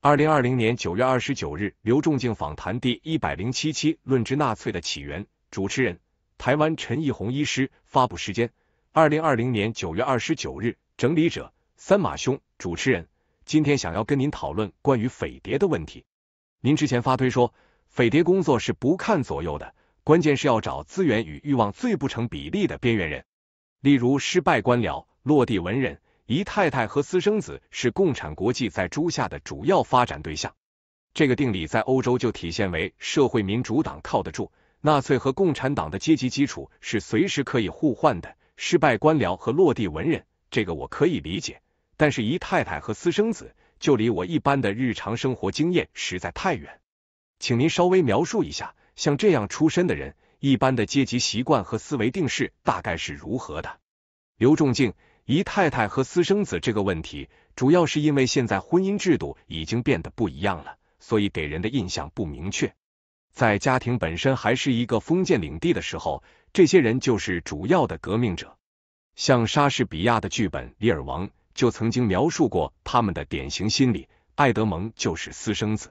二零二零年九月二十九日，刘仲敬访谈第一百零七期，论之纳粹的起源。主持人：台湾陈义宏医师。发布时间：二零二零年九月二十九日。整理者：三马兄。主持人：今天想要跟您讨论关于匪谍的问题。您之前发推说，匪谍工作是不看左右的，关键是要找资源与欲望最不成比例的边缘人，例如失败官僚、落地文人。姨太太和私生子是共产国际在朱夏的主要发展对象。这个定理在欧洲就体现为社会民主党靠得住，纳粹和共产党的阶级基础是随时可以互换的。失败官僚和落地文人，这个我可以理解。但是姨太太和私生子就离我一般的日常生活经验实在太远。请您稍微描述一下，像这样出身的人，一般的阶级习惯和思维定势大概是如何的？刘仲敬。姨太太和私生子这个问题，主要是因为现在婚姻制度已经变得不一样了，所以给人的印象不明确。在家庭本身还是一个封建领地的时候，这些人就是主要的革命者。像莎士比亚的剧本《里尔王》就曾经描述过他们的典型心理。爱德蒙就是私生子。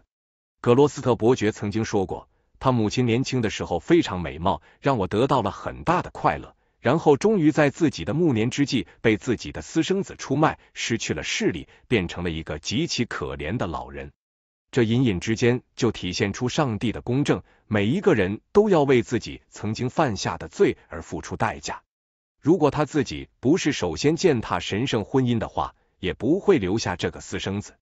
格罗斯特伯爵曾经说过，他母亲年轻的时候非常美貌，让我得到了很大的快乐。然后，终于在自己的暮年之际，被自己的私生子出卖，失去了势力，变成了一个极其可怜的老人。这隐隐之间就体现出上帝的公正，每一个人都要为自己曾经犯下的罪而付出代价。如果他自己不是首先践踏神圣婚姻的话，也不会留下这个私生子。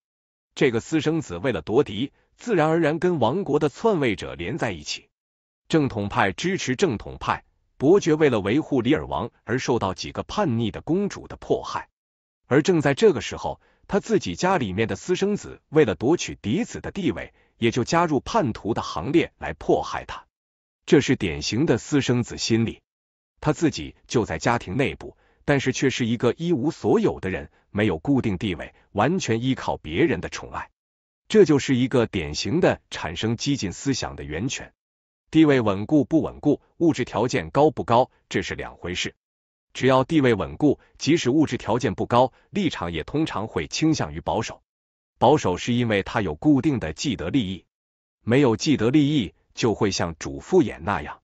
这个私生子为了夺嫡，自然而然跟王国的篡位者连在一起。正统派支持正统派。伯爵为了维护里尔王而受到几个叛逆的公主的迫害，而正在这个时候，他自己家里面的私生子为了夺取嫡子的地位，也就加入叛徒的行列来迫害他。这是典型的私生子心理。他自己就在家庭内部，但是却是一个一无所有的人，没有固定地位，完全依靠别人的宠爱。这就是一个典型的产生激进思想的源泉。地位稳固不稳固，物质条件高不高，这是两回事。只要地位稳固，即使物质条件不高，立场也通常会倾向于保守。保守是因为他有固定的既得利益，没有既得利益，就会像主父偃那样。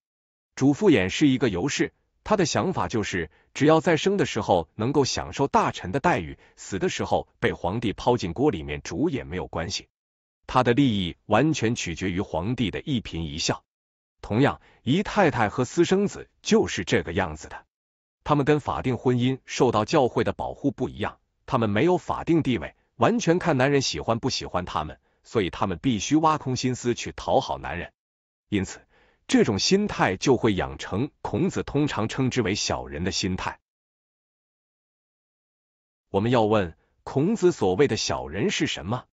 主父偃是一个尤氏，他的想法就是，只要在生的时候能够享受大臣的待遇，死的时候被皇帝抛进锅里面煮也没有关系。他的利益完全取决于皇帝的一颦一笑。同样，姨太太和私生子就是这个样子的。他们跟法定婚姻受到教会的保护不一样，他们没有法定地位，完全看男人喜欢不喜欢他们，所以他们必须挖空心思去讨好男人。因此，这种心态就会养成孔子通常称之为小人的心态。我们要问，孔子所谓的小人是什么？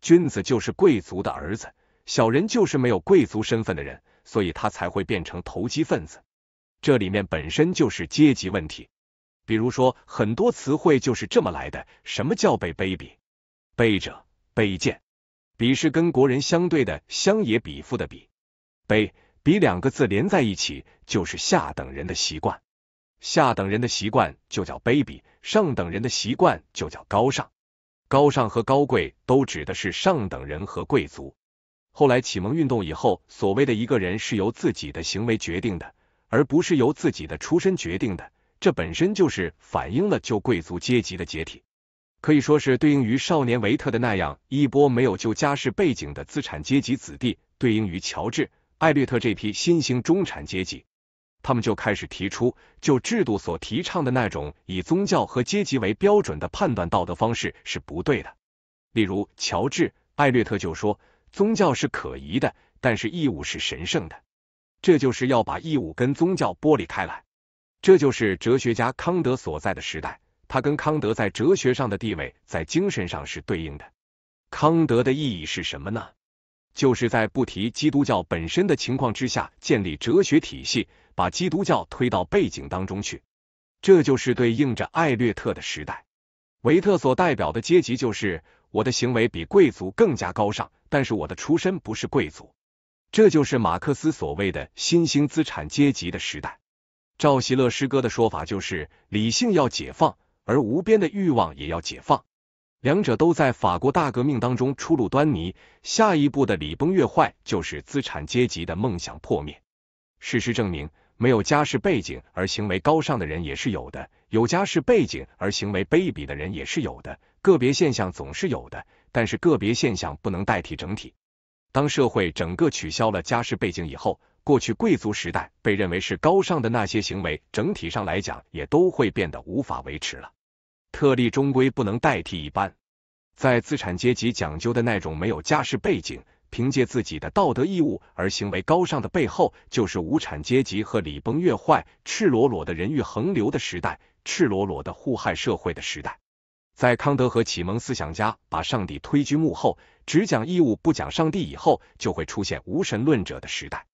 君子就是贵族的儿子，小人就是没有贵族身份的人。所以他才会变成投机分子，这里面本身就是阶级问题。比如说，很多词汇就是这么来的。什么叫被卑鄙？卑者卑贱，鄙是跟国人相对的乡野鄙夫的鄙。卑鄙两个字连在一起，就是下等人的习惯。下等人的习惯就叫卑鄙，上等人的习惯就叫高尚。高尚和高贵都指的是上等人和贵族。后来启蒙运动以后，所谓的一个人是由自己的行为决定的，而不是由自己的出身决定的，这本身就是反映了旧贵族阶级的解体，可以说是对应于少年维特的那样一波没有旧家世背景的资产阶级子弟，对应于乔治·艾略特这批新兴中产阶级，他们就开始提出，就制度所提倡的那种以宗教和阶级为标准的判断道德方式是不对的。例如，乔治·艾略特就说。宗教是可疑的，但是义务是神圣的。这就是要把义务跟宗教剥离开来。这就是哲学家康德所在的时代，他跟康德在哲学上的地位在精神上是对应的。康德的意义是什么呢？就是在不提基督教本身的情况之下建立哲学体系，把基督教推到背景当中去。这就是对应着艾略特的时代，维特所代表的阶级就是。我的行为比贵族更加高尚，但是我的出身不是贵族。这就是马克思所谓的新兴资产阶级的时代。赵希乐诗歌的说法就是：理性要解放，而无边的欲望也要解放，两者都在法国大革命当中初露端倪。下一步的礼崩乐坏就是资产阶级的梦想破灭。事实证明，没有家世背景而行为高尚的人也是有的，有家世背景而行为卑鄙的人也是有的。个别现象总是有的，但是个别现象不能代替整体。当社会整个取消了家世背景以后，过去贵族时代被认为是高尚的那些行为，整体上来讲也都会变得无法维持了。特例终归不能代替一般。在资产阶级讲究的那种没有家世背景、凭借自己的道德义务而行为高尚的背后，就是无产阶级和礼崩乐坏、赤裸裸的人欲横流的时代，赤裸裸的互害社会的时代。在康德和启蒙思想家把上帝推居幕后，只讲义务不讲上帝以后，就会出现无神论者的时代。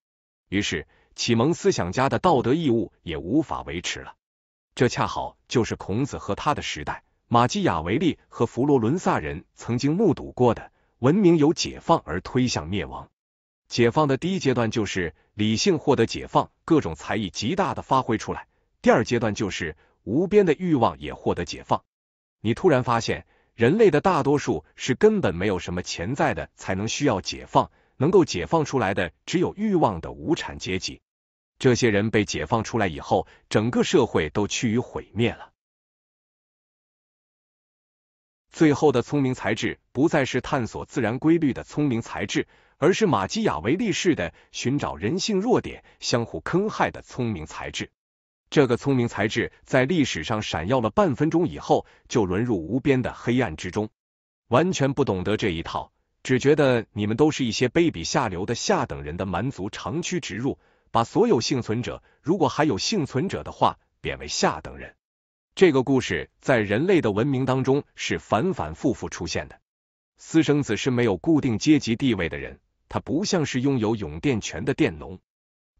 于是，启蒙思想家的道德义务也无法维持了。这恰好就是孔子和他的时代，马基雅维利和佛罗伦萨人曾经目睹过的文明由解放而推向灭亡。解放的第一阶段就是理性获得解放，各种才艺极大的发挥出来；第二阶段就是无边的欲望也获得解放。你突然发现，人类的大多数是根本没有什么潜在的才能需要解放，能够解放出来的只有欲望的无产阶级。这些人被解放出来以后，整个社会都趋于毁灭了。最后的聪明才智不再是探索自然规律的聪明才智，而是马基雅维利式的寻找人性弱点、相互坑害的聪明才智。这个聪明才智在历史上闪耀了半分钟以后，就沦入无边的黑暗之中。完全不懂得这一套，只觉得你们都是一些卑鄙下流的下等人。的蛮族长驱直入，把所有幸存者，如果还有幸存者的话，贬为下等人。这个故事在人类的文明当中是反反复复出现的。私生子是没有固定阶级地位的人，他不像是拥有永电权的佃农，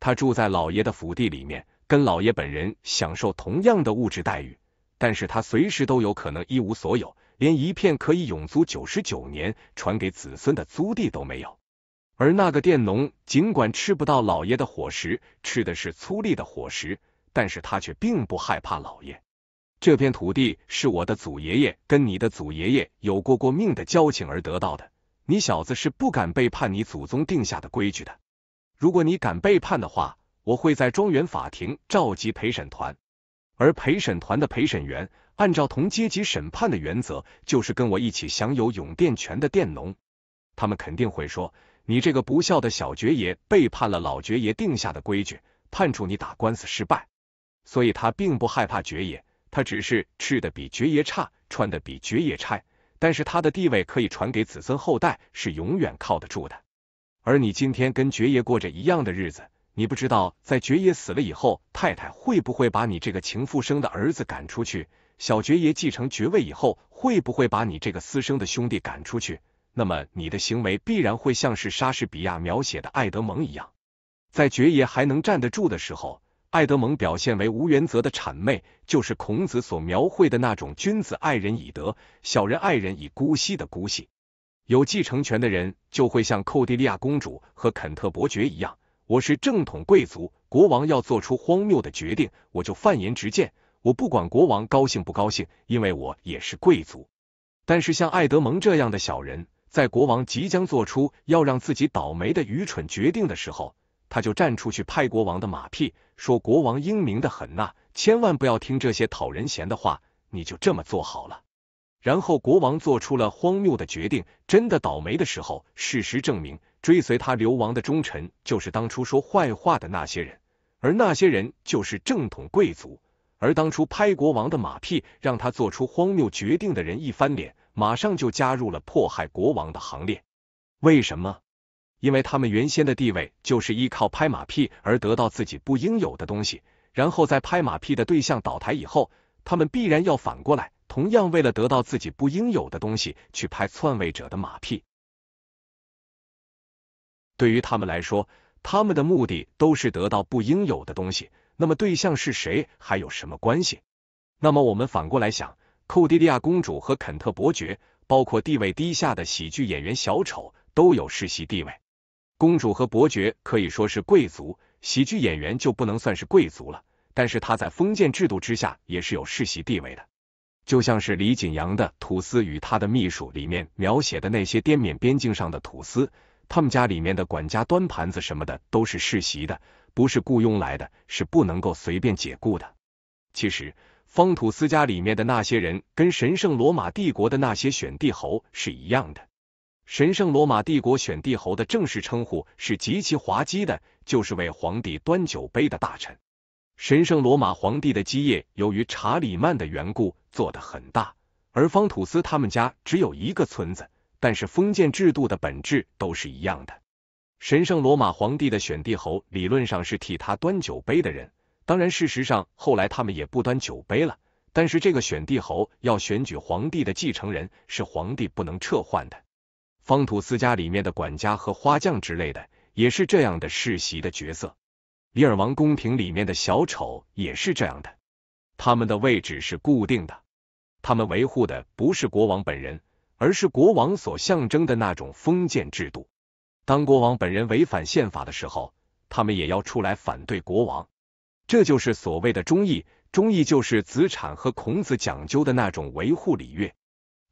他住在老爷的府地里面。跟老爷本人享受同样的物质待遇，但是他随时都有可能一无所有，连一片可以永租九十九年传给子孙的租地都没有。而那个佃农尽管吃不到老爷的伙食，吃的是粗粝的伙食，但是他却并不害怕老爷。这片土地是我的祖爷爷跟你的祖爷爷有过过命的交情而得到的，你小子是不敢背叛你祖宗定下的规矩的。如果你敢背叛的话，我会在庄园法庭召集陪审团，而陪审团的陪审员按照同阶级审判的原则，就是跟我一起享有永电权的佃农。他们肯定会说：“你这个不孝的小爵爷背叛了老爵爷定下的规矩，判处你打官司失败。”所以他并不害怕爵爷，他只是吃的比爵爷差，穿的比爵爷差，但是他的地位可以传给子孙后代，是永远靠得住的。而你今天跟爵爷过着一样的日子。你不知道，在爵爷死了以后，太太会不会把你这个情妇生的儿子赶出去？小爵爷继承爵位以后，会不会把你这个私生的兄弟赶出去？那么你的行为必然会像是莎士比亚描写的爱德蒙一样，在爵爷还能站得住的时候，爱德蒙表现为无原则的谄媚，就是孔子所描绘的那种君子爱人以德，小人爱人以姑息的姑息。有继承权的人就会像寇蒂利亚公主和肯特伯爵一样。我是正统贵族，国王要做出荒谬的决定，我就犯言直谏。我不管国王高兴不高兴，因为我也是贵族。但是像艾德蒙这样的小人，在国王即将做出要让自己倒霉的愚蠢决定的时候，他就站出去拍国王的马屁，说国王英明的很呐，千万不要听这些讨人嫌的话，你就这么做好了。然后国王做出了荒谬的决定。真的倒霉的时候，事实证明，追随他流亡的忠臣就是当初说坏话的那些人，而那些人就是正统贵族。而当初拍国王的马屁，让他做出荒谬决定的人一翻脸，马上就加入了迫害国王的行列。为什么？因为他们原先的地位就是依靠拍马屁而得到自己不应有的东西，然后在拍马屁的对象倒台以后，他们必然要反过来。同样，为了得到自己不应有的东西，去拍篡位者的马屁。对于他们来说，他们的目的都是得到不应有的东西。那么，对象是谁还有什么关系？那么，我们反过来想：，寇蒂利亚公主和肯特伯爵，包括地位低下的喜剧演员、小丑，都有世袭地位。公主和伯爵可以说是贵族，喜剧演员就不能算是贵族了。但是，他在封建制度之下也是有世袭地位的。就像是李锦阳的《吐司与他的秘书》里面描写的那些滇缅边境上的吐司，他们家里面的管家端盘子什么的都是世袭的，不是雇佣来的，是不能够随便解雇的。其实方吐司家里面的那些人跟神圣罗马帝国的那些选帝侯是一样的。神圣罗马帝国选帝侯的正式称呼是极其滑稽的，就是为皇帝端酒杯的大臣。神圣罗马皇帝的基业，由于查理曼的缘故做得很大，而方土斯他们家只有一个村子，但是封建制度的本质都是一样的。神圣罗马皇帝的选帝侯理论上是替他端酒杯的人，当然事实上后来他们也不端酒杯了。但是这个选帝侯要选举皇帝的继承人，是皇帝不能撤换的。方土斯家里面的管家和花匠之类的，也是这样的世袭的角色。李尔王宫廷里面的小丑也是这样的，他们的位置是固定的，他们维护的不是国王本人，而是国王所象征的那种封建制度。当国王本人违反宪法的时候，他们也要出来反对国王，这就是所谓的忠义。忠义就是子产和孔子讲究的那种维护礼乐。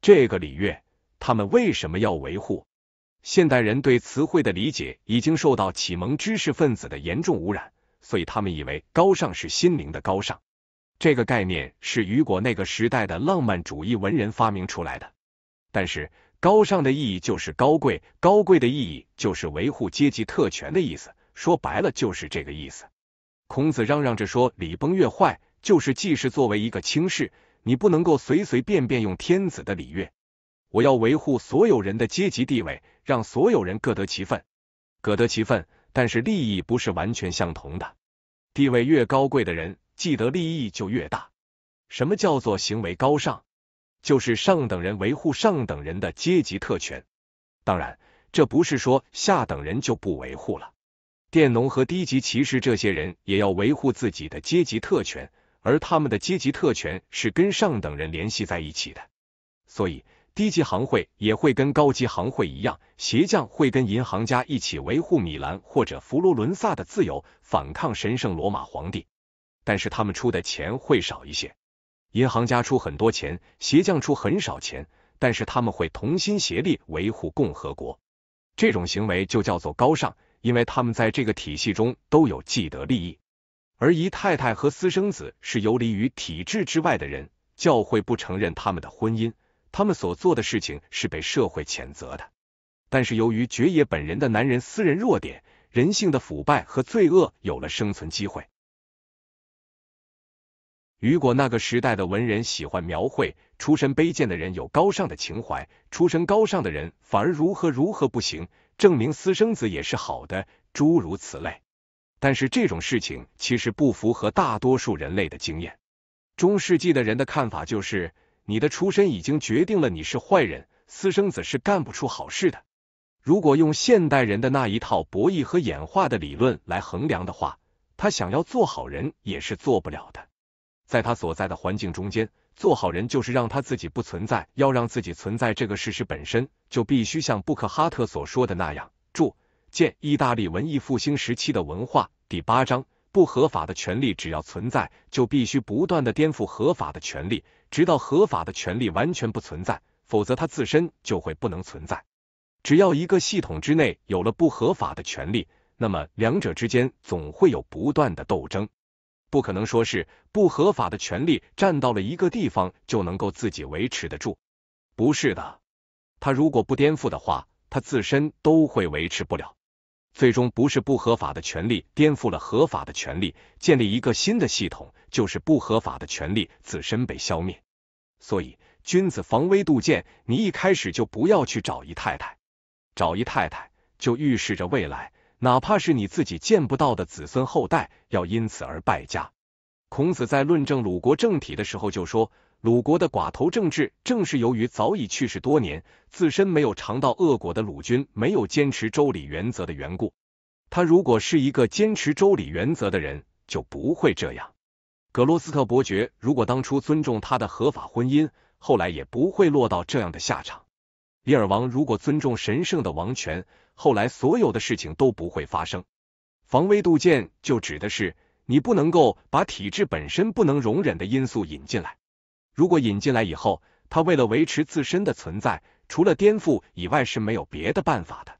这个礼乐，他们为什么要维护？现代人对词汇的理解已经受到启蒙知识分子的严重污染，所以他们以为高尚是心灵的高尚，这个概念是雨果那个时代的浪漫主义文人发明出来的。但是高尚的意义就是高贵，高贵的意义就是维护阶级特权的意思，说白了就是这个意思。孔子嚷嚷着说礼崩乐坏，就是既是作为一个轻视，你不能够随随便便用天子的礼乐。我要维护所有人的阶级地位，让所有人各得其分，各得其分。但是利益不是完全相同的，地位越高贵的人，既得利益就越大。什么叫做行为高尚？就是上等人维护上等人的阶级特权。当然，这不是说下等人就不维护了。佃农和低级骑士这些人也要维护自己的阶级特权，而他们的阶级特权是跟上等人联系在一起的，所以。低级行会也会跟高级行会一样，鞋匠会跟银行家一起维护米兰或者佛罗伦萨的自由，反抗神圣罗马皇帝。但是他们出的钱会少一些，银行家出很多钱，鞋匠出很少钱。但是他们会同心协力维护共和国。这种行为就叫做高尚，因为他们在这个体系中都有既得利益。而姨太太和私生子是游离于体制之外的人，教会不承认他们的婚姻。他们所做的事情是被社会谴责的，但是由于爵爷本人的男人私人弱点、人性的腐败和罪恶有了生存机会。雨果那个时代的文人喜欢描绘出身卑贱的人有高尚的情怀，出身高尚的人反而如何如何不行，证明私生子也是好的，诸如此类。但是这种事情其实不符合大多数人类的经验。中世纪的人的看法就是。你的出身已经决定了你是坏人，私生子是干不出好事的。如果用现代人的那一套博弈和演化的理论来衡量的话，他想要做好人也是做不了的。在他所在的环境中间，做好人就是让他自己不存在，要让自己存在这个事实本身，就必须像布克哈特所说的那样：注见意大利文艺复兴时期的文化第八章，不合法的权利只要存在，就必须不断的颠覆合法的权利。直到合法的权利完全不存在，否则它自身就会不能存在。只要一个系统之内有了不合法的权利，那么两者之间总会有不断的斗争。不可能说是不合法的权利站到了一个地方就能够自己维持得住，不是的。它如果不颠覆的话，它自身都会维持不了。最终不是不合法的权利颠覆了合法的权利，建立一个新的系统，就是不合法的权利自身被消灭。所以，君子防微杜渐，你一开始就不要去找姨太太，找姨太太就预示着未来，哪怕是你自己见不到的子孙后代，要因此而败家。孔子在论证鲁国政体的时候就说。鲁国的寡头政治，正是由于早已去世多年、自身没有尝到恶果的鲁军没有坚持周礼原则的缘故。他如果是一个坚持周礼原则的人，就不会这样。格罗斯特伯爵如果当初尊重他的合法婚姻，后来也不会落到这样的下场。李尔王如果尊重神圣的王权，后来所有的事情都不会发生。防微杜渐，就指的是你不能够把体制本身不能容忍的因素引进来。如果引进来以后，他为了维持自身的存在，除了颠覆以外是没有别的办法的。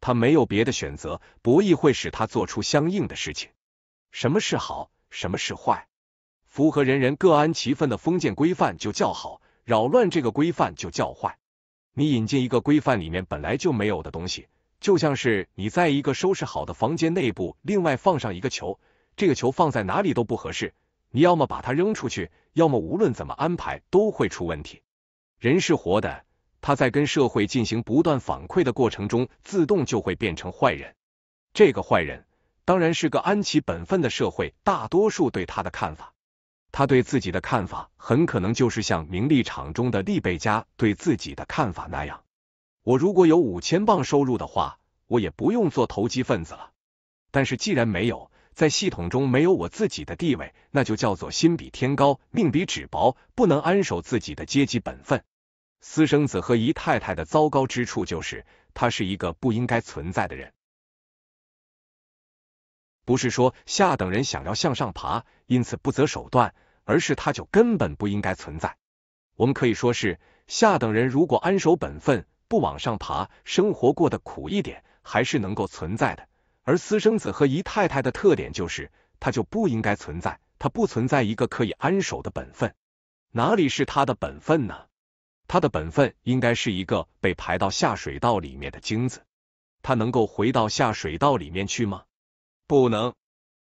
他没有别的选择，博弈会使他做出相应的事情。什么是好，什么是坏？符合人人各安其分的封建规范就叫好，扰乱这个规范就叫坏。你引进一个规范里面本来就没有的东西，就像是你在一个收拾好的房间内部另外放上一个球，这个球放在哪里都不合适。你要么把他扔出去，要么无论怎么安排都会出问题。人是活的，他在跟社会进行不断反馈的过程中，自动就会变成坏人。这个坏人当然是个安其本分的社会大多数对他的看法，他对自己的看法很可能就是像名利场中的利贝加对自己的看法那样。我如果有五千磅收入的话，我也不用做投机分子了。但是既然没有。在系统中没有我自己的地位，那就叫做心比天高，命比纸薄，不能安守自己的阶级本分。私生子和姨太太的糟糕之处，就是他是一个不应该存在的人。不是说下等人想要向上爬，因此不择手段，而是他就根本不应该存在。我们可以说是下等人，如果安守本分，不往上爬，生活过得苦一点，还是能够存在的。而私生子和姨太太的特点就是，他就不应该存在，他不存在一个可以安守的本分，哪里是他的本分呢？他的本分应该是一个被排到下水道里面的精子，他能够回到下水道里面去吗？不能。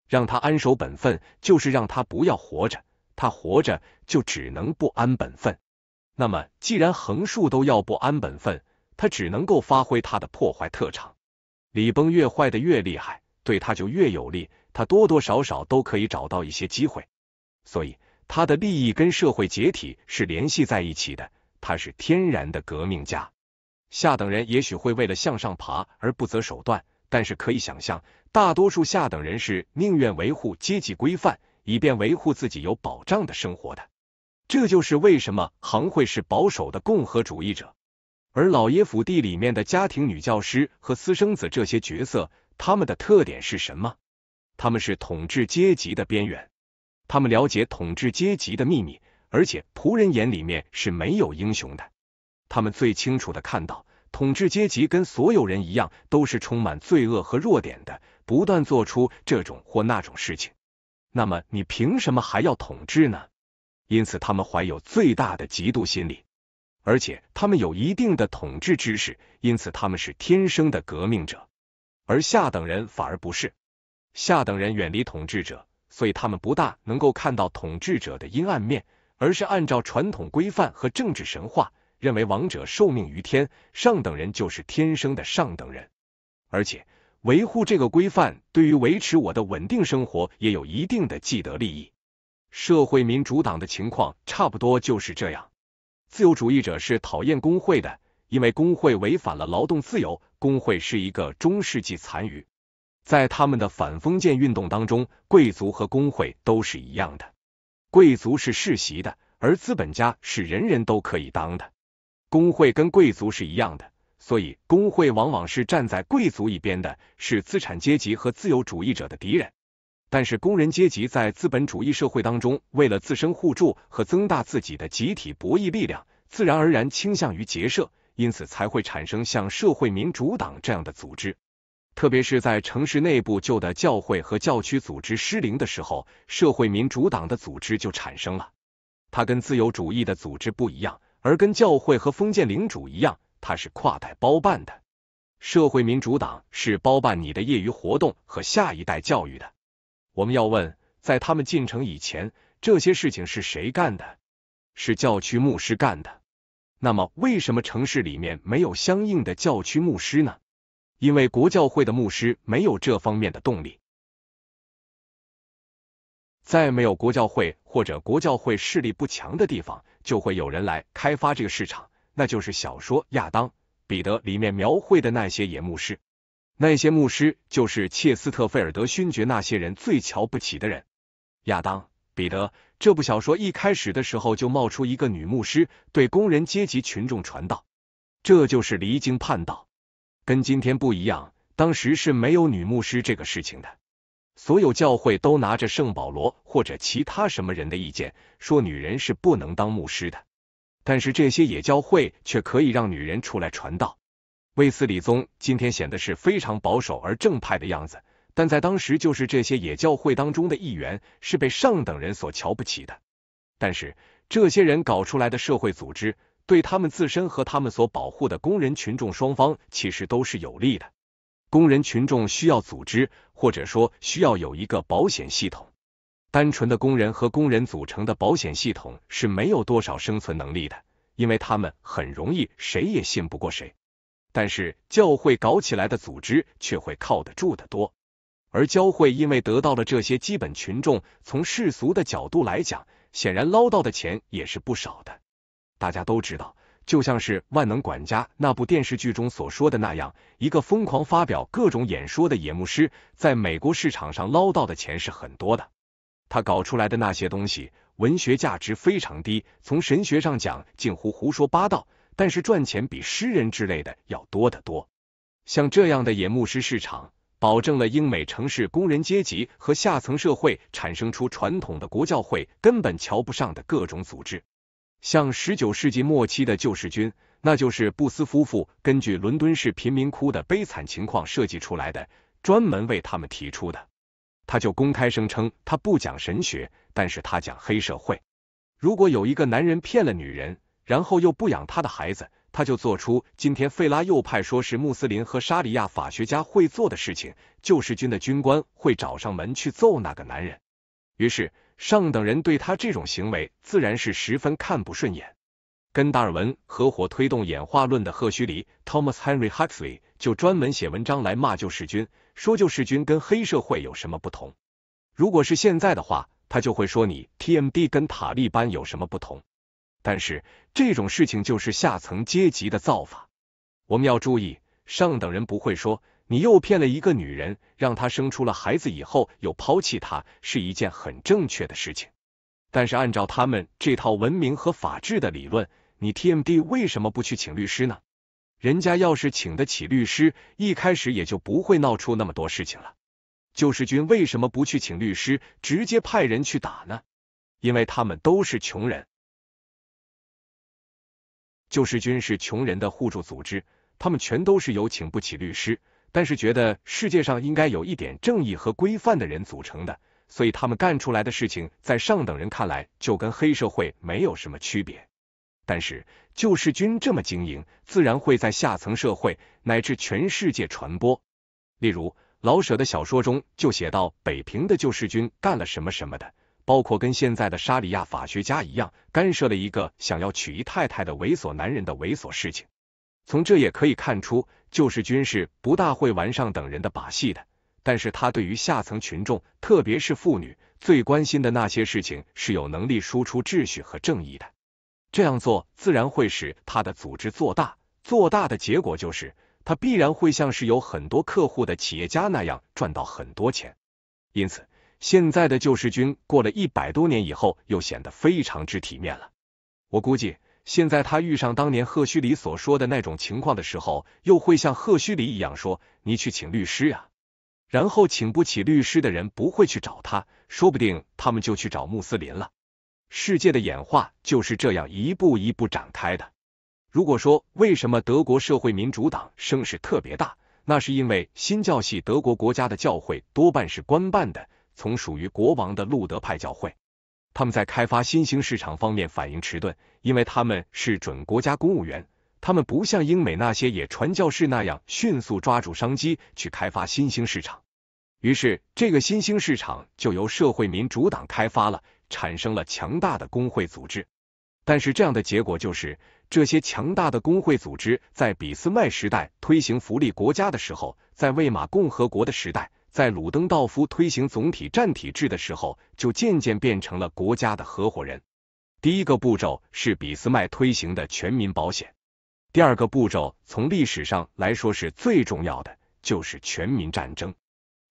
让他安守本分，就是让他不要活着，他活着就只能不安本分。那么，既然横竖都要不安本分，他只能够发挥他的破坏特长。礼崩越坏的越厉害，对他就越有利，他多多少少都可以找到一些机会。所以，他的利益跟社会解体是联系在一起的，他是天然的革命家。下等人也许会为了向上爬而不择手段，但是可以想象，大多数下等人是宁愿维护阶级规范，以便维护自己有保障的生活的。这就是为什么行会是保守的共和主义者。而老爷府地里面的家庭女教师和私生子这些角色，他们的特点是什么？他们是统治阶级的边缘，他们了解统治阶级的秘密，而且仆人眼里面是没有英雄的。他们最清楚的看到，统治阶级跟所有人一样，都是充满罪恶和弱点的，不断做出这种或那种事情。那么你凭什么还要统治呢？因此，他们怀有最大的嫉妒心理。而且他们有一定的统治知识，因此他们是天生的革命者，而下等人反而不是。下等人远离统治者，所以他们不大能够看到统治者的阴暗面，而是按照传统规范和政治神话，认为王者受命于天。上等人就是天生的上等人，而且维护这个规范对于维持我的稳定生活也有一定的既得利益。社会民主党的情况差不多就是这样。自由主义者是讨厌工会的，因为工会违反了劳动自由。工会是一个中世纪残余，在他们的反封建运动当中，贵族和工会都是一样的。贵族是世袭的，而资本家是人人都可以当的。工会跟贵族是一样的，所以工会往往是站在贵族一边的，是资产阶级和自由主义者的敌人。但是工人阶级在资本主义社会当中，为了自身互助和增大自己的集体博弈力量，自然而然倾向于结社，因此才会产生像社会民主党这样的组织。特别是在城市内部旧的教会和教区组织失灵的时候，社会民主党的组织就产生了。它跟自由主义的组织不一样，而跟教会和封建领主一样，它是跨代包办的。社会民主党是包办你的业余活动和下一代教育的。我们要问，在他们进城以前，这些事情是谁干的？是教区牧师干的。那么，为什么城市里面没有相应的教区牧师呢？因为国教会的牧师没有这方面的动力。在没有国教会或者国教会势力不强的地方，就会有人来开发这个市场，那就是小说《亚当、彼得》里面描绘的那些野牧师。那些牧师就是切斯特菲尔德勋爵那些人最瞧不起的人。亚当、彼得这部小说一开始的时候就冒出一个女牧师，对工人阶级群众传道，这就是离经叛道。跟今天不一样，当时是没有女牧师这个事情的。所有教会都拿着圣保罗或者其他什么人的意见，说女人是不能当牧师的。但是这些野教会却可以让女人出来传道。卫斯理宗今天显得是非常保守而正派的样子，但在当时就是这些野教会当中的一员，是被上等人所瞧不起的。但是这些人搞出来的社会组织，对他们自身和他们所保护的工人群众双方，其实都是有利的。工人群众需要组织，或者说需要有一个保险系统。单纯的工人和工人组成的保险系统是没有多少生存能力的，因为他们很容易谁也信不过谁。但是教会搞起来的组织却会靠得住的多，而教会因为得到了这些基本群众，从世俗的角度来讲，显然捞到的钱也是不少的。大家都知道，就像是《万能管家》那部电视剧中所说的那样，一个疯狂发表各种演说的野牧师，在美国市场上捞到的钱是很多的。他搞出来的那些东西，文学价值非常低，从神学上讲，近乎胡说八道。但是赚钱比诗人之类的要多得多。像这样的野牧师市场，保证了英美城市工人阶级和下层社会产生出传统的国教会根本瞧不上的各种组织，像十九世纪末期的救世军，那就是布斯夫妇根据伦敦市贫民窟的悲惨情况设计出来的，专门为他们提出的。他就公开声称，他不讲神学，但是他讲黑社会。如果有一个男人骗了女人。然后又不养他的孩子，他就做出今天费拉右派说是穆斯林和沙里亚法学家会做的事情，救世军的军官会找上门去揍那个男人。于是上等人对他这种行为自然是十分看不顺眼。跟达尔文合伙推动演化论的赫胥黎 （Thomas Henry Huxley） 就专门写文章来骂救世军，说救世军跟黑社会有什么不同。如果是现在的话，他就会说你 TMD 跟塔利班有什么不同。但是这种事情就是下层阶级的造法，我们要注意，上等人不会说你诱骗了一个女人，让她生出了孩子以后又抛弃她，是一件很正确的事情。但是按照他们这套文明和法治的理论，你 TMD 为什么不去请律师呢？人家要是请得起律师，一开始也就不会闹出那么多事情了。救世军为什么不去请律师，直接派人去打呢？因为他们都是穷人。救世军是穷人的互助组织，他们全都是有请不起律师，但是觉得世界上应该有一点正义和规范的人组成的，所以他们干出来的事情，在上等人看来就跟黑社会没有什么区别。但是救世军这么经营，自然会在下层社会乃至全世界传播。例如老舍的小说中就写到北平的救世军干了什么什么的。包括跟现在的沙里亚法学家一样，干涉了一个想要娶姨太太的猥琐男人的猥琐事情。从这也可以看出，就是军事不大会玩上等人的把戏的，但是他对于下层群众，特别是妇女最关心的那些事情是有能力输出秩序和正义的。这样做自然会使他的组织做大，做大的结果就是他必然会像是有很多客户的企业家那样赚到很多钱。因此。现在的救世军过了一百多年以后，又显得非常之体面了。我估计，现在他遇上当年赫胥黎所说的那种情况的时候，又会像赫胥黎一样说：“你去请律师啊。”然后请不起律师的人不会去找他，说不定他们就去找穆斯林了。世界的演化就是这样一步一步展开的。如果说为什么德国社会民主党声势特别大，那是因为新教系德国国家的教会多半是官办的。从属于国王的路德派教会，他们在开发新兴市场方面反应迟钝，因为他们是准国家公务员，他们不像英美那些也传教士那样迅速抓住商机去开发新兴市场。于是，这个新兴市场就由社会民主党开发了，产生了强大的工会组织。但是，这样的结果就是，这些强大的工会组织在俾斯麦时代推行福利国家的时候，在魏玛共和国的时代。在鲁登道夫推行总体战体制的时候，就渐渐变成了国家的合伙人。第一个步骤是俾斯麦推行的全民保险，第二个步骤从历史上来说是最重要的，就是全民战争。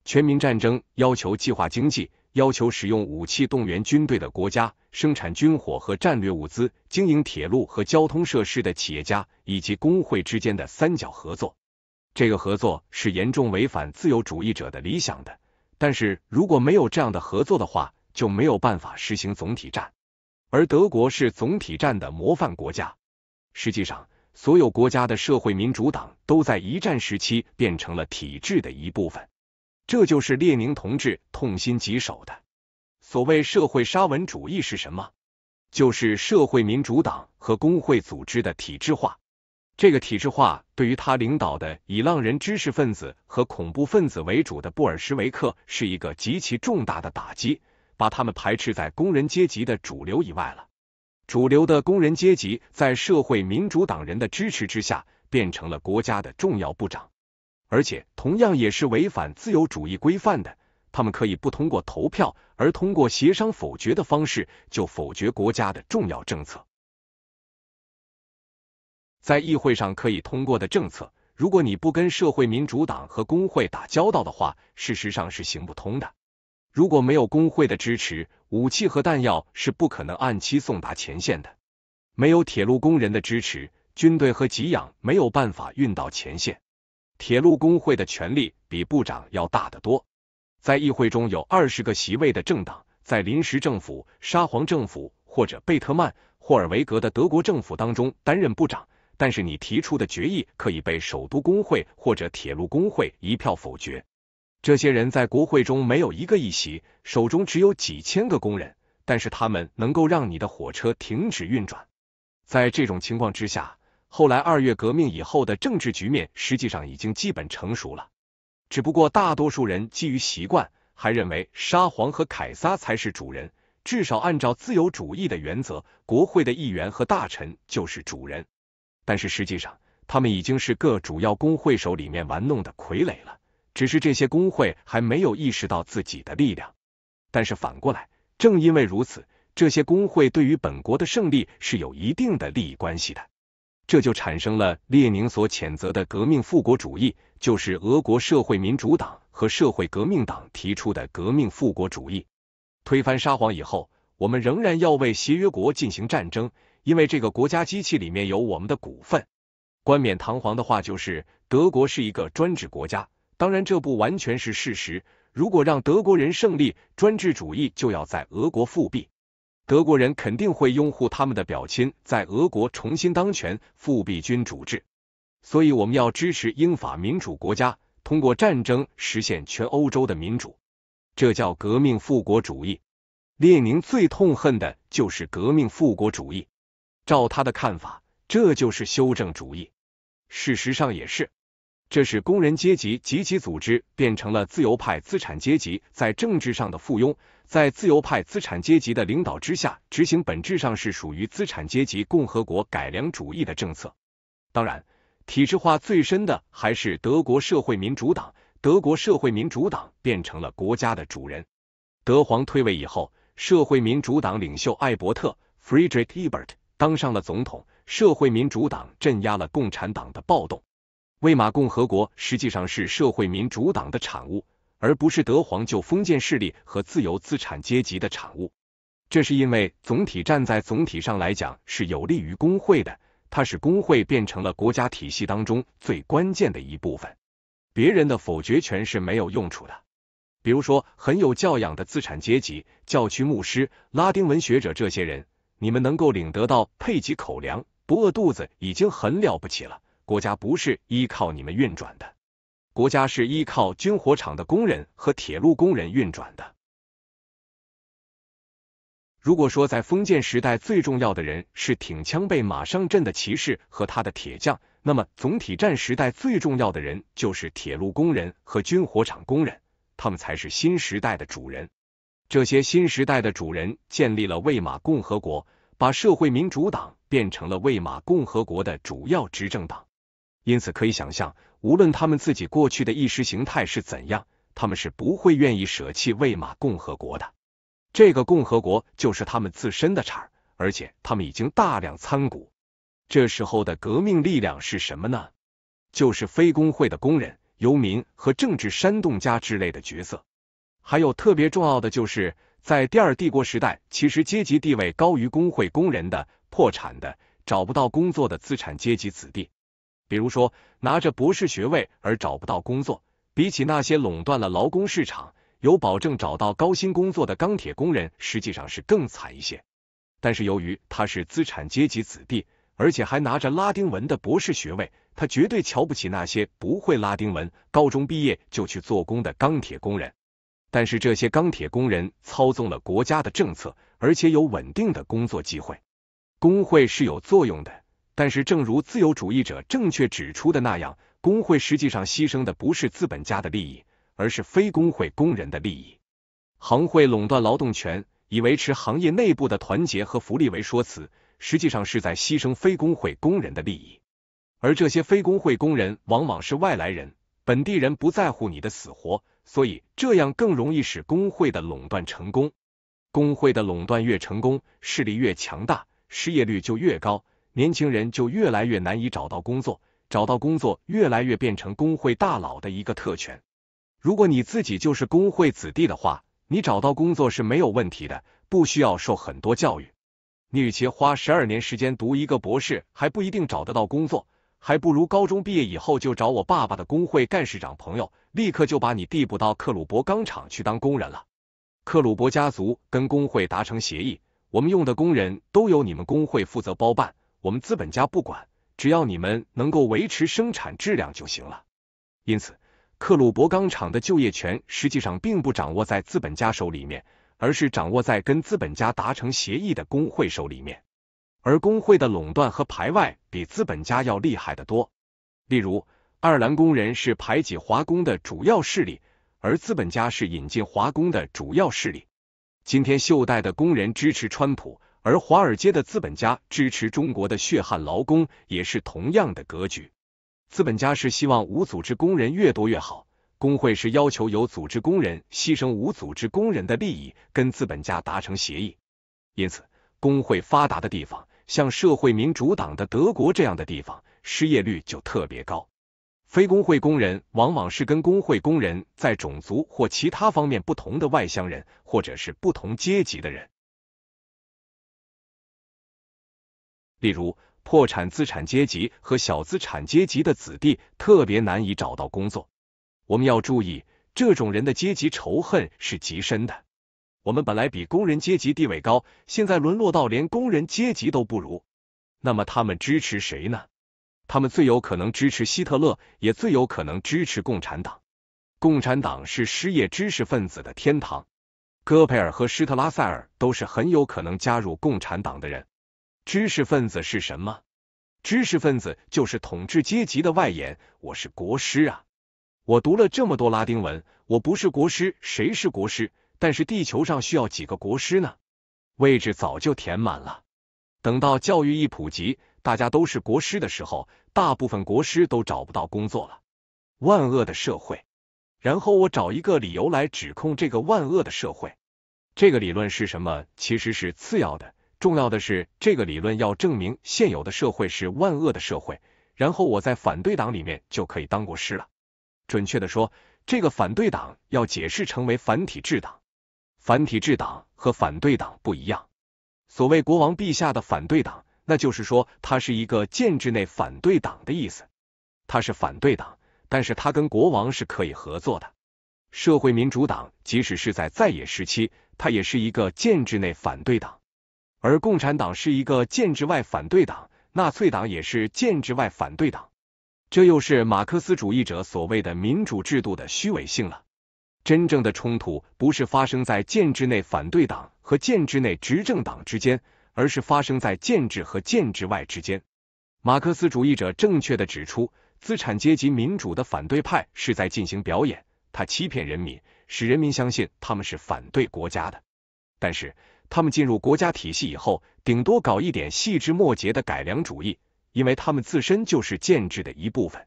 全民战争要求计划经济，要求使用武器动员军队的国家生产军火和战略物资，经营铁路和交通设施的企业家以及工会之间的三角合作。这个合作是严重违反自由主义者的理想的，但是如果没有这样的合作的话，就没有办法实行总体战。而德国是总体战的模范国家。实际上，所有国家的社会民主党都在一战时期变成了体制的一部分。这就是列宁同志痛心疾首的所谓社会沙文主义是什么？就是社会民主党和工会组织的体制化。这个体制化对于他领导的以浪人知识分子和恐怖分子为主的布尔什维克是一个极其重大的打击，把他们排斥在工人阶级的主流以外了。主流的工人阶级在社会民主党人的支持之下，变成了国家的重要部长，而且同样也是违反自由主义规范的。他们可以不通过投票，而通过协商否决的方式，就否决国家的重要政策。在议会上可以通过的政策，如果你不跟社会民主党和工会打交道的话，事实上是行不通的。如果没有工会的支持，武器和弹药是不可能按期送达前线的；没有铁路工人的支持，军队和给养没有办法运到前线。铁路工会的权力比部长要大得多，在议会中有二十个席位的政党，在临时政府、沙皇政府或者贝特曼霍尔维格的德国政府当中担任部长。但是你提出的决议可以被首都工会或者铁路工会一票否决。这些人在国会中没有一个议席，手中只有几千个工人，但是他们能够让你的火车停止运转。在这种情况之下，后来二月革命以后的政治局面实际上已经基本成熟了。只不过大多数人基于习惯，还认为沙皇和凯撒才是主人。至少按照自由主义的原则，国会的议员和大臣就是主人。但是实际上，他们已经是各主要工会手里面玩弄的傀儡了。只是这些工会还没有意识到自己的力量。但是反过来，正因为如此，这些工会对于本国的胜利是有一定的利益关系的。这就产生了列宁所谴责的革命复国主义，就是俄国社会民主党和社会革命党提出的革命复国主义。推翻沙皇以后，我们仍然要为协约国进行战争。因为这个国家机器里面有我们的股份，冠冕堂皇的话就是德国是一个专制国家，当然这不完全是事实。如果让德国人胜利，专制主义就要在俄国复辟，德国人肯定会拥护他们的表亲在俄国重新当权，复辟君主制。所以我们要支持英法民主国家，通过战争实现全欧洲的民主，这叫革命复国主义。列宁最痛恨的就是革命复国主义。照他的看法，这就是修正主义。事实上也是，这是工人阶级及其组织变成了自由派资产阶级在政治上的附庸，在自由派资产阶级的领导之下，执行本质上是属于资产阶级共和国改良主义的政策。当然，体制化最深的还是德国社会民主党。德国社会民主党变成了国家的主人。德皇退位以后，社会民主党领袖艾伯特 f r i e d r i c h Ebert）。当上了总统，社会民主党镇压了共产党的暴动。魏玛共和国实际上是社会民主党的产物，而不是德皇就封建势力和自由资产阶级的产物。这是因为总体站在总体上来讲是有利于工会的，它使工会变成了国家体系当中最关键的一部分。别人的否决权是没有用处的，比如说很有教养的资产阶级、教区牧师、拉丁文学者这些人。你们能够领得到配给口粮，不饿肚子已经很了不起了。国家不是依靠你们运转的，国家是依靠军火厂的工人和铁路工人运转的。如果说在封建时代最重要的人是挺枪背马上阵的骑士和他的铁匠，那么总体战时代最重要的人就是铁路工人和军火厂工人，他们才是新时代的主人。这些新时代的主人建立了魏玛共和国，把社会民主党变成了魏玛共和国的主要执政党。因此，可以想象，无论他们自己过去的意识形态是怎样，他们是不会愿意舍弃魏玛共和国的。这个共和国就是他们自身的产，而且他们已经大量参股。这时候的革命力量是什么呢？就是非工会的工人、游民和政治煽动家之类的角色。还有特别重要的，就是在第二帝国时代，其实阶级地位高于工会工人的、破产的、找不到工作的资产阶级子弟，比如说拿着博士学位而找不到工作，比起那些垄断了劳工市场、有保证找到高薪工作的钢铁工人，实际上是更惨一些。但是由于他是资产阶级子弟，而且还拿着拉丁文的博士学位，他绝对瞧不起那些不会拉丁文、高中毕业就去做工的钢铁工人。但是这些钢铁工人操纵了国家的政策，而且有稳定的工作机会。工会是有作用的，但是正如自由主义者正确指出的那样，工会实际上牺牲的不是资本家的利益，而是非工会工人的利益。行会垄断劳动权，以维持行业内部的团结和福利为说辞，实际上是在牺牲非工会工人的利益。而这些非工会工人往往是外来人。本地人不在乎你的死活，所以这样更容易使工会的垄断成功。工会的垄断越成功，势力越强大，失业率就越高，年轻人就越来越难以找到工作。找到工作越来越变成工会大佬的一个特权。如果你自己就是工会子弟的话，你找到工作是没有问题的，不需要受很多教育。你与其花十二年时间读一个博士，还不一定找得到工作。还不如高中毕业以后就找我爸爸的工会干事长朋友，立刻就把你递补到克鲁伯钢厂去当工人了。克鲁伯家族跟工会达成协议，我们用的工人，都由你们工会负责包办，我们资本家不管，只要你们能够维持生产质量就行了。因此，克鲁伯钢厂的就业权实际上并不掌握在资本家手里面，而是掌握在跟资本家达成协议的工会手里面。而工会的垄断和排外比资本家要厉害得多。例如，爱尔兰工人是排挤华工的主要势力，而资本家是引进华工的主要势力。今天，袖带的工人支持川普，而华尔街的资本家支持中国的血汗劳工，也是同样的格局。资本家是希望无组织工人越多越好，工会是要求有组织工人牺牲无组织工人的利益，跟资本家达成协议。因此，工会发达的地方。像社会民主党的德国这样的地方，失业率就特别高。非工会工人往往是跟工会工人在种族或其他方面不同的外乡人，或者是不同阶级的人。例如，破产资产阶级和小资产阶级的子弟特别难以找到工作。我们要注意，这种人的阶级仇恨是极深的。我们本来比工人阶级地位高，现在沦落到连工人阶级都不如。那么他们支持谁呢？他们最有可能支持希特勒，也最有可能支持共产党。共产党是失业知识分子的天堂。戈培尔和施特拉塞尔都是很有可能加入共产党的人。知识分子是什么？知识分子就是统治阶级的外延。我是国师啊！我读了这么多拉丁文，我不是国师，谁是国师？但是地球上需要几个国师呢？位置早就填满了。等到教育一普及，大家都是国师的时候，大部分国师都找不到工作了。万恶的社会。然后我找一个理由来指控这个万恶的社会。这个理论是什么？其实是次要的，重要的是这个理论要证明现有的社会是万恶的社会。然后我在反对党里面就可以当国师了。准确的说，这个反对党要解释成为反体制党。反体制党和反对党不一样。所谓国王陛下的反对党，那就是说他是一个建制内反对党的意思。他是反对党，但是他跟国王是可以合作的。社会民主党即使是在在野时期，他也是一个建制内反对党。而共产党是一个建制外反对党，纳粹党也是建制外反对党。这又是马克思主义者所谓的民主制度的虚伪性了。真正的冲突不是发生在建制内反对党和建制内执政党之间，而是发生在建制和建制外之间。马克思主义者正确的指出，资产阶级民主的反对派是在进行表演，他欺骗人民，使人民相信他们是反对国家的，但是他们进入国家体系以后，顶多搞一点细枝末节的改良主义，因为他们自身就是建制的一部分，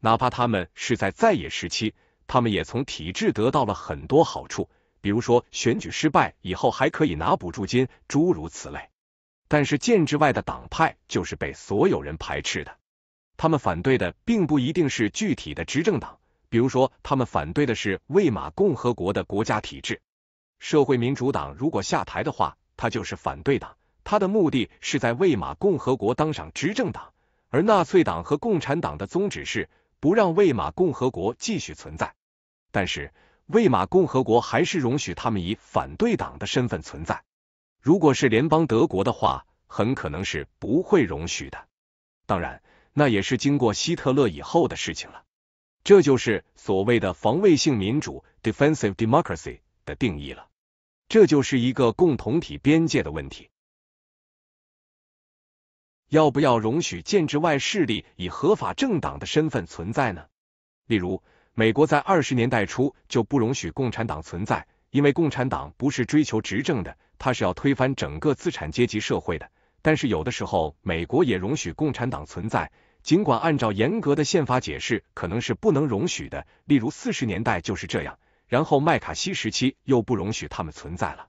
哪怕他们是在在野时期。他们也从体制得到了很多好处，比如说选举失败以后还可以拿补助金，诸如此类。但是建制外的党派就是被所有人排斥的。他们反对的并不一定是具体的执政党，比如说他们反对的是魏玛共和国的国家体制。社会民主党如果下台的话，他就是反对党，他的目的是在魏玛共和国当上执政党。而纳粹党和共产党的宗旨是。不让魏玛共和国继续存在，但是魏玛共和国还是容许他们以反对党的身份存在。如果是联邦德国的话，很可能是不会容许的。当然，那也是经过希特勒以后的事情了。这就是所谓的防卫性民主 （defensive democracy） 的定义了。这就是一个共同体边界的问题。要不要容许建制外势力以合法政党的身份存在呢？例如，美国在二十年代初就不容许共产党存在，因为共产党不是追求执政的，它是要推翻整个资产阶级社会的。但是有的时候，美国也容许共产党存在，尽管按照严格的宪法解释可能是不能容许的。例如四十年代就是这样，然后麦卡锡时期又不容许他们存在了。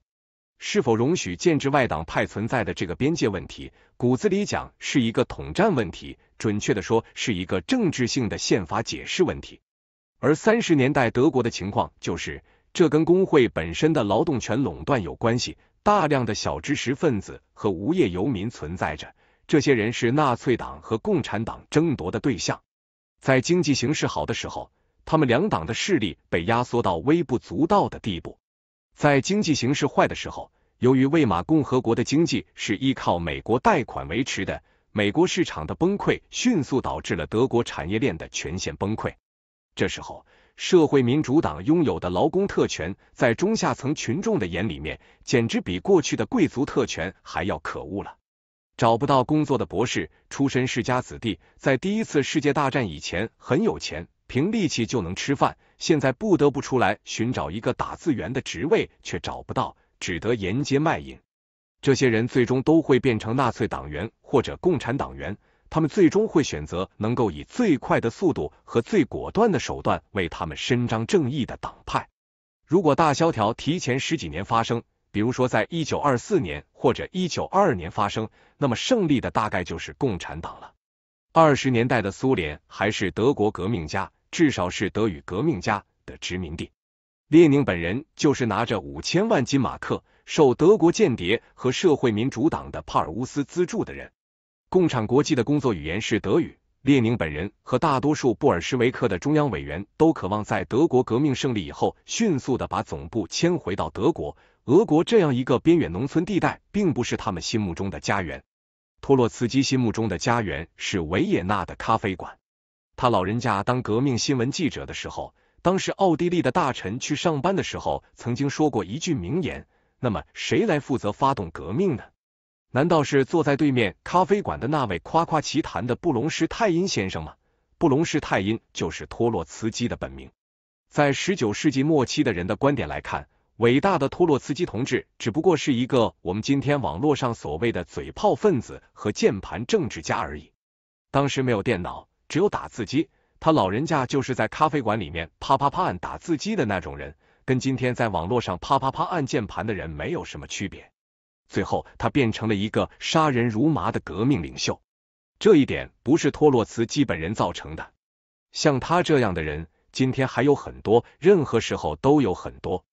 是否容许建制外党派存在的这个边界问题，骨子里讲是一个统战问题，准确的说是一个政治性的宪法解释问题。而三十年代德国的情况就是，这跟工会本身的劳动权垄断有关系。大量的小知识分子和无业游民存在着，这些人是纳粹党和共产党争夺的对象。在经济形势好的时候，他们两党的势力被压缩到微不足道的地步。在经济形势坏的时候，由于魏玛共和国的经济是依靠美国贷款维持的，美国市场的崩溃迅速导致了德国产业链的全线崩溃。这时候，社会民主党拥有的劳工特权，在中下层群众的眼里面，简直比过去的贵族特权还要可恶了。找不到工作的博士，出身世家子弟，在第一次世界大战以前很有钱，凭力气就能吃饭。现在不得不出来寻找一个打字员的职位，却找不到，只得沿街卖淫。这些人最终都会变成纳粹党员或者共产党员，他们最终会选择能够以最快的速度和最果断的手段为他们伸张正义的党派。如果大萧条提前十几年发生，比如说在一九二四年或者一九二二年发生，那么胜利的大概就是共产党了。二十年代的苏联还是德国革命家。至少是德语革命家的殖民地。列宁本人就是拿着五千万金马克，受德国间谍和社会民主党的帕尔乌斯资助的人。共产国际的工作语言是德语，列宁本人和大多数布尔什维克的中央委员都渴望在德国革命胜利以后，迅速的把总部迁回到德国。俄国这样一个边远农村地带，并不是他们心目中的家园。托洛茨基心目中的家园是维也纳的咖啡馆。他老人家当革命新闻记者的时候，当时奥地利的大臣去上班的时候，曾经说过一句名言：“那么谁来负责发动革命呢？难道是坐在对面咖啡馆的那位夸夸其谈的布隆施泰因先生吗？”布隆施泰因就是托洛茨基的本名。在十九世纪末期的人的观点来看，伟大的托洛茨基同志只不过是一个我们今天网络上所谓的嘴炮分子和键盘政治家而已。当时没有电脑。只有打字机，他老人家就是在咖啡馆里面啪啪啪按打字机的那种人，跟今天在网络上啪啪啪按键盘的人没有什么区别。最后，他变成了一个杀人如麻的革命领袖，这一点不是托洛茨基本人造成的。像他这样的人，今天还有很多，任何时候都有很多。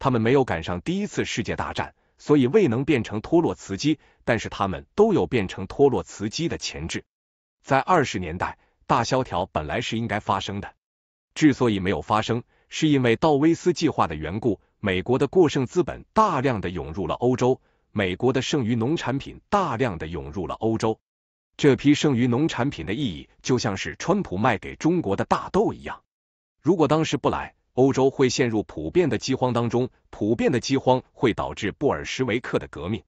他们没有赶上第一次世界大战。所以未能变成脱落雌鸡，但是它们都有变成脱落雌鸡的潜质。在二十年代大萧条本来是应该发生的，之所以没有发生，是因为道威斯计划的缘故。美国的过剩资本大量的涌入了欧洲，美国的剩余农产品大量的涌入了欧洲。这批剩余农产品的意义，就像是川普卖给中国的大豆一样。如果当时不来，欧洲会陷入普遍的饥荒当中，普遍的饥荒会导致布尔什维克的革命，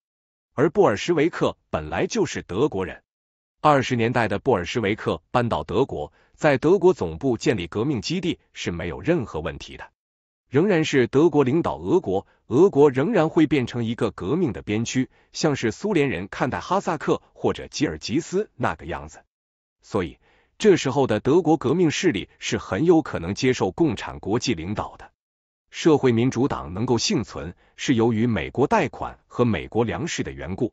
而布尔什维克本来就是德国人。二十年代的布尔什维克搬到德国，在德国总部建立革命基地是没有任何问题的，仍然是德国领导俄国，俄国仍然会变成一个革命的边区，像是苏联人看待哈萨克或者吉尔吉斯那个样子，所以。这时候的德国革命势力是很有可能接受共产国际领导的，社会民主党能够幸存是由于美国贷款和美国粮食的缘故。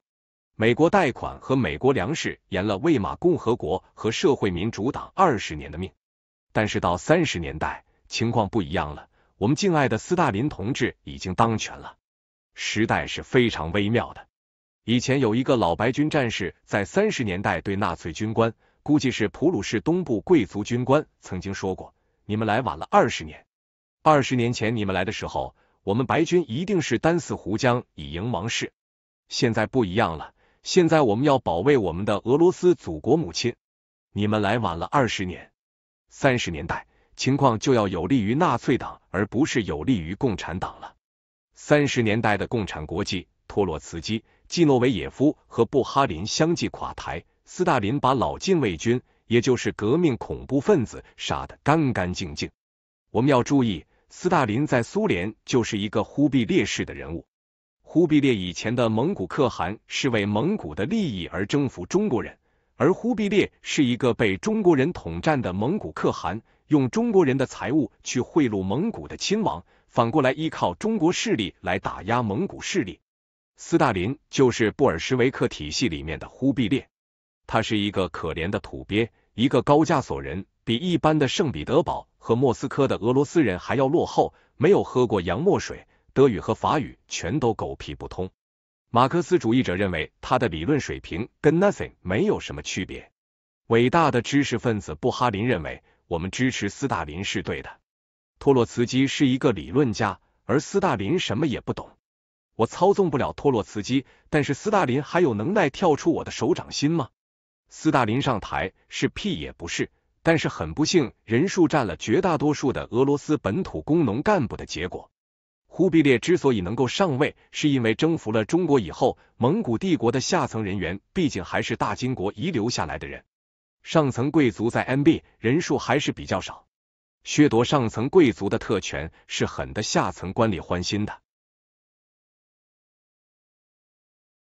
美国贷款和美国粮食延了魏玛共和国和社会民主党二十年的命，但是到三十年代情况不一样了，我们敬爱的斯大林同志已经当权了，时代是非常微妙的。以前有一个老白军战士在三十年代对纳粹军官。估计是普鲁士东部贵族军官曾经说过：“你们来晚了二十年。二十年前你们来的时候，我们白军一定是单死湖将以迎王室。现在不一样了，现在我们要保卫我们的俄罗斯祖国母亲。你们来晚了二十年。三十年代情况就要有利于纳粹党，而不是有利于共产党了。三十年代的共产国际，托洛茨基、季诺维也夫和布哈林相继垮台。”斯大林把老禁卫军，也就是革命恐怖分子杀得干干净净。我们要注意，斯大林在苏联就是一个忽必烈式的人物。忽必烈以前的蒙古可汗是为蒙古的利益而征服中国人，而忽必烈是一个被中国人统战的蒙古可汗，用中国人的财物去贿赂蒙古的亲王，反过来依靠中国势力来打压蒙古势力。斯大林就是布尔什维克体系里面的忽必烈。他是一个可怜的土鳖，一个高加索人，比一般的圣彼得堡和莫斯科的俄罗斯人还要落后，没有喝过洋墨水，德语和法语全都狗屁不通。马克思主义者认为他的理论水平跟 nothing 没有什么区别。伟大的知识分子布哈林认为，我们支持斯大林是对的。托洛茨基是一个理论家，而斯大林什么也不懂。我操纵不了托洛茨基，但是斯大林还有能耐跳出我的手掌心吗？斯大林上台是屁也不是，但是很不幸，人数占了绝大多数的俄罗斯本土工农干部的结果。忽必烈之所以能够上位，是因为征服了中国以后，蒙古帝国的下层人员毕竟还是大金国遗留下来的人，上层贵族在 MB 人数还是比较少，削夺上层贵族的特权是很得下层官吏欢心的。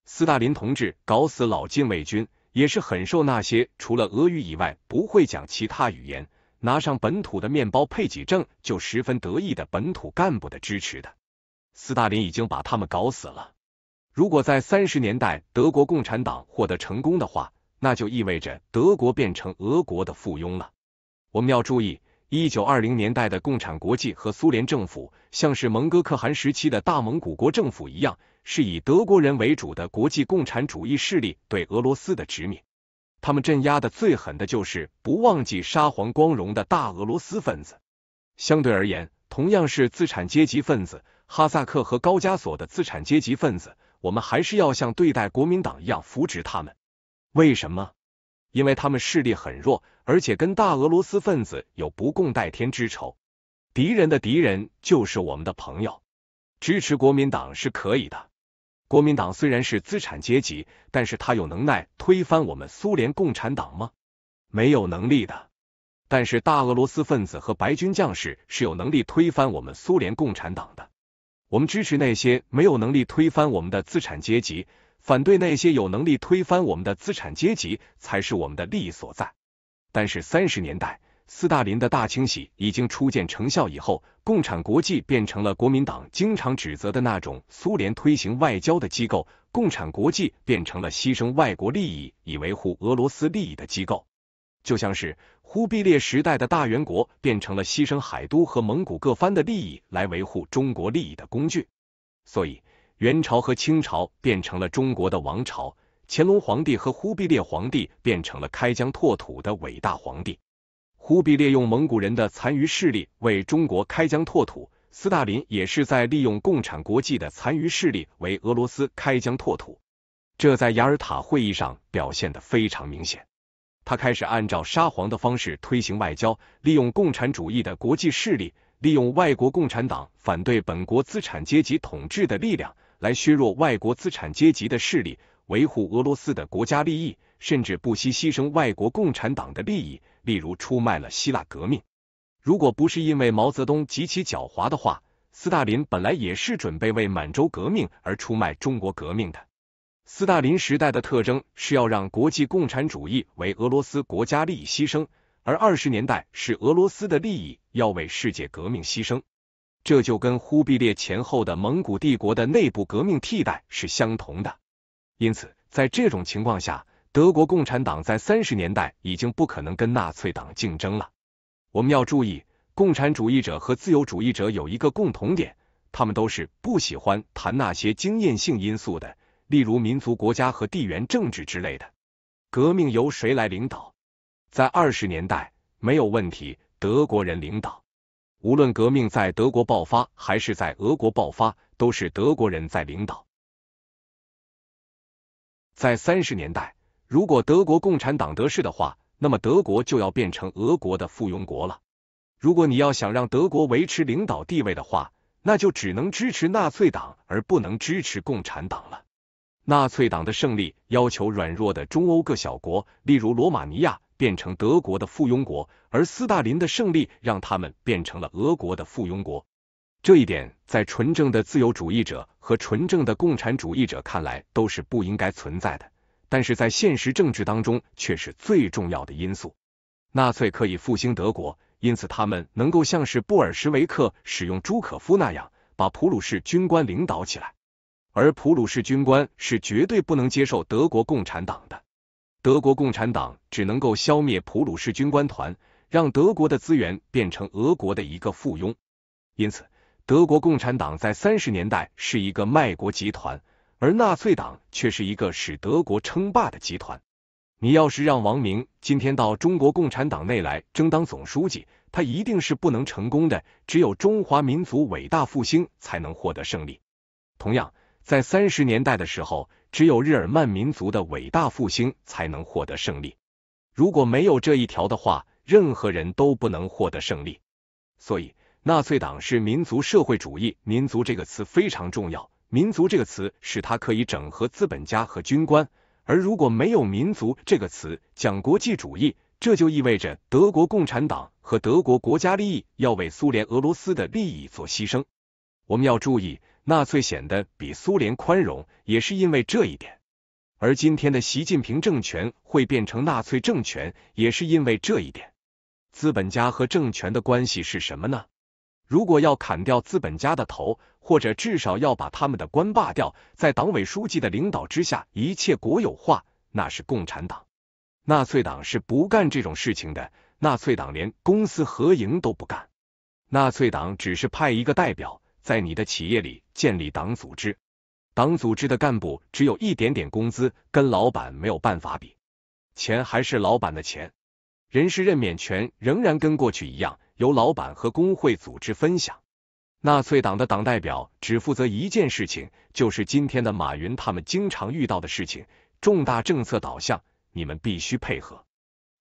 斯大林同志搞死老禁卫军。也是很受那些除了俄语以外不会讲其他语言、拿上本土的面包配给证就十分得意的本土干部的支持的。斯大林已经把他们搞死了。如果在三十年代德国共产党获得成功的话，那就意味着德国变成俄国的附庸了。我们要注意。一九二零年代的共产国际和苏联政府，像是蒙哥克汗时期的大蒙古国政府一样，是以德国人为主的国际共产主义势力对俄罗斯的殖民。他们镇压的最狠的就是不忘记沙皇光荣的大俄罗斯分子。相对而言，同样是资产阶级分子，哈萨克和高加索的资产阶级分子，我们还是要像对待国民党一样扶植他们。为什么？因为他们势力很弱，而且跟大俄罗斯分子有不共戴天之仇，敌人的敌人就是我们的朋友。支持国民党是可以的，国民党虽然是资产阶级，但是他有能耐推翻我们苏联共产党吗？没有能力的。但是大俄罗斯分子和白军将士是有能力推翻我们苏联共产党的。我们支持那些没有能力推翻我们的资产阶级。反对那些有能力推翻我们的资产阶级，才是我们的利益所在。但是三十年代斯大林的大清洗已经初见成效以后，共产国际变成了国民党经常指责的那种苏联推行外交的机构。共产国际变成了牺牲外国利益以维护俄罗斯利益的机构，就像是忽必烈时代的大元国变成了牺牲海都和蒙古各藩的利益来维护中国利益的工具。所以。元朝和清朝变成了中国的王朝，乾隆皇帝和忽必烈皇帝变成了开疆拓土的伟大皇帝。忽必烈用蒙古人的残余势力为中国开疆拓土，斯大林也是在利用共产国际的残余势力为俄罗斯开疆拓土。这在雅尔塔会议上表现的非常明显。他开始按照沙皇的方式推行外交，利用共产主义的国际势力，利用外国共产党反对本国资产阶级统治的力量。来削弱外国资产阶级的势力，维护俄罗斯的国家利益，甚至不惜牺牲外国共产党的利益，例如出卖了希腊革命。如果不是因为毛泽东极其狡猾的话，斯大林本来也是准备为满洲革命而出卖中国革命的。斯大林时代的特征是要让国际共产主义为俄罗斯国家利益牺牲，而二十年代是俄罗斯的利益要为世界革命牺牲。这就跟忽必烈前后的蒙古帝国的内部革命替代是相同的，因此在这种情况下，德国共产党在三十年代已经不可能跟纳粹党竞争了。我们要注意，共产主义者和自由主义者有一个共同点，他们都是不喜欢谈那些经验性因素的，例如民族国家和地缘政治之类的。革命由谁来领导？在二十年代没有问题，德国人领导。无论革命在德国爆发还是在俄国爆发，都是德国人在领导。在三十年代，如果德国共产党得势的话，那么德国就要变成俄国的附庸国了。如果你要想让德国维持领导地位的话，那就只能支持纳粹党，而不能支持共产党了。纳粹党的胜利要求软弱的中欧各小国，例如罗马尼亚。变成德国的附庸国，而斯大林的胜利让他们变成了俄国的附庸国。这一点在纯正的自由主义者和纯正的共产主义者看来都是不应该存在的，但是在现实政治当中却是最重要的因素。纳粹可以复兴德国，因此他们能够像是布尔什维克使用朱可夫那样，把普鲁士军官领导起来，而普鲁士军官是绝对不能接受德国共产党的。德国共产党只能够消灭普鲁士军官团，让德国的资源变成俄国的一个附庸。因此，德国共产党在三十年代是一个卖国集团，而纳粹党却是一个使德国称霸的集团。你要是让王明今天到中国共产党内来争当总书记，他一定是不能成功的。只有中华民族伟大复兴才能获得胜利。同样，在三十年代的时候。只有日耳曼民族的伟大复兴才能获得胜利。如果没有这一条的话，任何人都不能获得胜利。所以，纳粹党是民族社会主义。民族这个词非常重要。民族这个词使他可以整合资本家和军官。而如果没有民族这个词，讲国际主义，这就意味着德国共产党和德国国家利益要为苏联俄罗斯的利益做牺牲。我们要注意。纳粹显得比苏联宽容，也是因为这一点；而今天的习近平政权会变成纳粹政权，也是因为这一点。资本家和政权的关系是什么呢？如果要砍掉资本家的头，或者至少要把他们的官罢掉，在党委书记的领导之下一切国有化，那是共产党。纳粹党是不干这种事情的。纳粹党连公私合营都不干。纳粹党只是派一个代表。在你的企业里建立党组织，党组织的干部只有一点点工资，跟老板没有办法比，钱还是老板的钱，人事任免权仍然跟过去一样，由老板和工会组织分享。纳粹党的党代表只负责一件事情，就是今天的马云他们经常遇到的事情，重大政策导向，你们必须配合。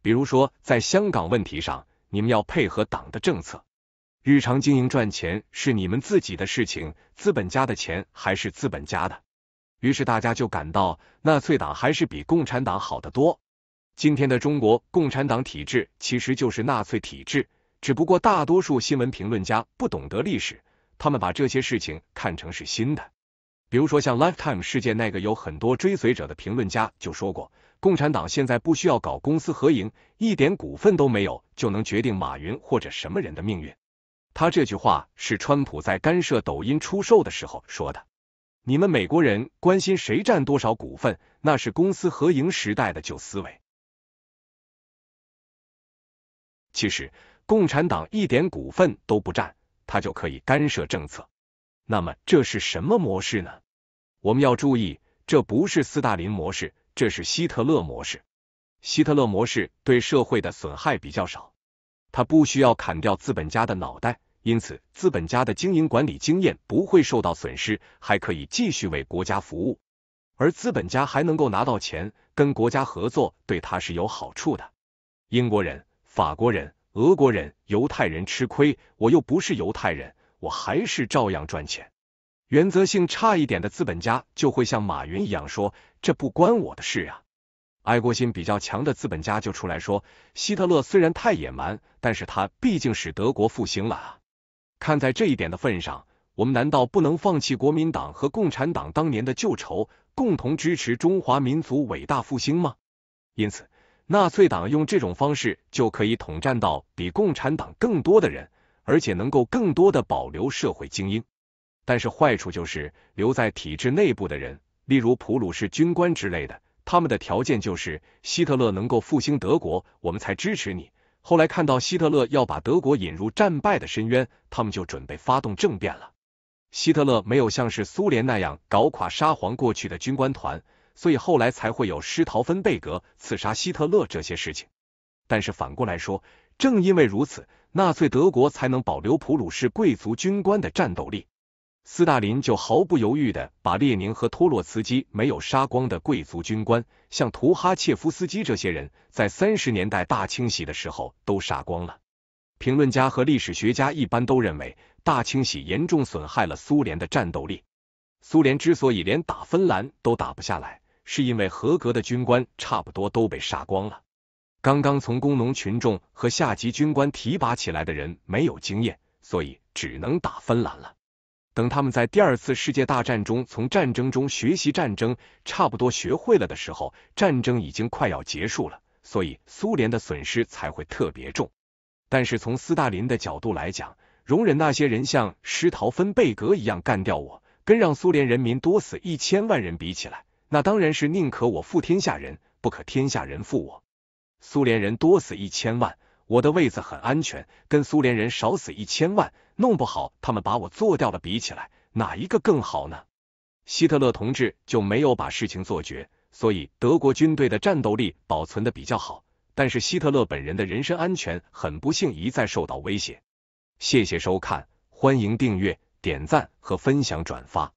比如说，在香港问题上，你们要配合党的政策。日常经营赚钱是你们自己的事情，资本家的钱还是资本家的。于是大家就感到纳粹党还是比共产党好得多。今天的中国共产党体制其实就是纳粹体制，只不过大多数新闻评论家不懂得历史，他们把这些事情看成是新的。比如说，像 Lifetime 事件那个有很多追随者的评论家就说过，共产党现在不需要搞公私合营，一点股份都没有就能决定马云或者什么人的命运。他这句话是川普在干涉抖音出售的时候说的：“你们美国人关心谁占多少股份，那是公私合营时代的旧思维。其实共产党一点股份都不占，他就可以干涉政策。那么这是什么模式呢？我们要注意，这不是斯大林模式，这是希特勒模式。希特勒模式对社会的损害比较少，他不需要砍掉资本家的脑袋。”因此，资本家的经营管理经验不会受到损失，还可以继续为国家服务，而资本家还能够拿到钱，跟国家合作对他是有好处的。英国人、法国人、俄国人、犹太人吃亏，我又不是犹太人，我还是照样赚钱。原则性差一点的资本家就会像马云一样说：“这不关我的事啊。”爱国心比较强的资本家就出来说：“希特勒虽然太野蛮，但是他毕竟使德国复兴了啊。”看在这一点的份上，我们难道不能放弃国民党和共产党当年的旧仇，共同支持中华民族伟大复兴吗？因此，纳粹党用这种方式就可以统战到比共产党更多的人，而且能够更多的保留社会精英。但是坏处就是留在体制内部的人，例如普鲁士军官之类的，他们的条件就是希特勒能够复兴德国，我们才支持你。后来看到希特勒要把德国引入战败的深渊，他们就准备发动政变了。希特勒没有像是苏联那样搞垮沙皇过去的军官团，所以后来才会有施陶芬贝格刺杀希特勒这些事情。但是反过来说，正因为如此，纳粹德国才能保留普鲁士贵族军官的战斗力。斯大林就毫不犹豫的把列宁和托洛茨基没有杀光的贵族军官，像图哈切夫斯基这些人，在三十年代大清洗的时候都杀光了。评论家和历史学家一般都认为，大清洗严重损害了苏联的战斗力。苏联之所以连打芬兰都打不下来，是因为合格的军官差不多都被杀光了。刚刚从工农群众和下级军官提拔起来的人没有经验，所以只能打芬兰了。等他们在第二次世界大战中从战争中学习战争，差不多学会了的时候，战争已经快要结束了，所以苏联的损失才会特别重。但是从斯大林的角度来讲，容忍那些人像施陶芬贝格一样干掉我，跟让苏联人民多死一千万人比起来，那当然是宁可我负天下人，不可天下人负我。苏联人多死一千万，我的位子很安全；跟苏联人少死一千万。弄不好他们把我做掉了，比起来哪一个更好呢？希特勒同志就没有把事情做绝，所以德国军队的战斗力保存的比较好。但是希特勒本人的人身安全很不幸一再受到威胁。谢谢收看，欢迎订阅、点赞和分享转发。